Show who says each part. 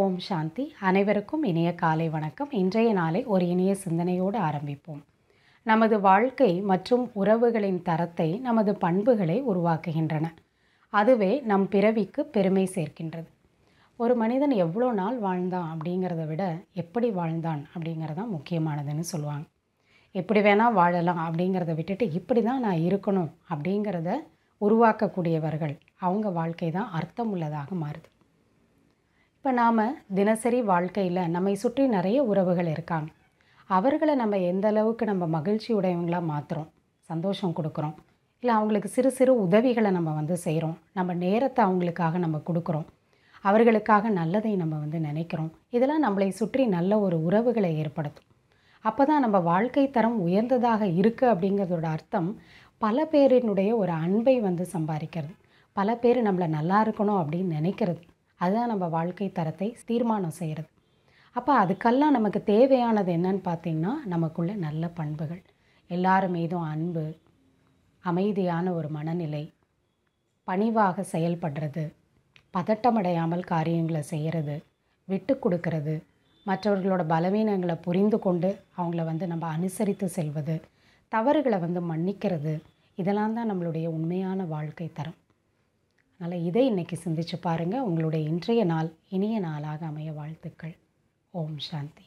Speaker 1: ஓம் சாந்தி அனைவருக்கும் இனிய காலை வணக்கம் இன்றைய நாளை ஒரு இனிய சிந்தனையோடு ஆரம்பிப்போம் நமது வாழ்க்கை மற்றும் உறவுகளின் தரத்தை நமது பண்புகளை உருவாக்குகின்றன அதுவே நம் பிறவிக்கு பெருமை சேர்க்கின்றது ஒரு மனிதன் எவ்வளோ நாள் வாழ்ந்தான் அப்படிங்கிறத விட எப்படி வாழ்ந்தான் அப்படிங்கிறது தான் முக்கியமானதுன்னு சொல்லுவாங்க எப்படி வேணால் வாழலாம் அப்படிங்கிறத விட்டுட்டு இப்படி தான் நான் இருக்கணும் அப்படிங்கிறத உருவாக்கக்கூடியவர்கள் அவங்க வாழ்க்கை தான் அர்த்தம் உள்ளதாக மாறுது இப்போ நாம் தினசரி வாழ்க்கையில் நம்மை சுற்றி நிறைய உறவுகள் இருக்காங்க அவர்களை நம்ம எந்த அளவுக்கு நம்ம மகிழ்ச்சி உடையவங்களாக மாற்றுறோம் சந்தோஷம் கொடுக்குறோம் இல்லை அவங்களுக்கு சிறு சிறு உதவிகளை நம்ம வந்து செய்கிறோம் நம்ம நேரத்தை அவங்களுக்காக நம்ம கொடுக்குறோம் அவர்களுக்காக நல்லதை நம்ம வந்து நினைக்கிறோம் இதெல்லாம் நம்மளை சுற்றி நல்ல ஒரு உறவுகளை ஏற்படுத்தும் அப்போ தான் நம்ம வாழ்க்கை தரம் உயர்ந்ததாக இருக்குது அப்படிங்கிறதோட அர்த்தம் பல பேரினுடைய ஒரு அன்பை வந்து சம்பாதிக்கிறது பல பேர் நம்மளை நல்லா இருக்கணும் அப்படின்னு நினைக்கிறது அதுதான் நம்ம வாழ்க்கை தரத்தை தீர்மானம் செய்கிறது அப்போ அதுக்கெல்லாம் நமக்கு தேவையானது என்னன்னு பார்த்திங்கன்னா நமக்குள்ள நல்ல பண்புகள் எல்லார் மீதும் அன்பு அமைதியான ஒரு மனநிலை பணிவாக செயல்படுறது பதட்டமடையாமல் காரியங்களை செய்கிறது விட்டு கொடுக்கறது மற்றவர்களோட பலவீனங்களை புரிந்து கொண்டு அவங்கள வந்து நம்ம அனுசரித்து செல்வது தவறுகளை வந்து மன்னிக்கிறது இதெல்லாம் தான் நம்மளுடைய உண்மையான வாழ்க்கை தரம் அதனால் இதை இன்றைக்கி சிந்திச்சு பாருங்கள் உங்களுடைய இன்றைய நாள் இனிய நாளாக அமைய வாழ்த்துக்கள் ஓம் சாந்தி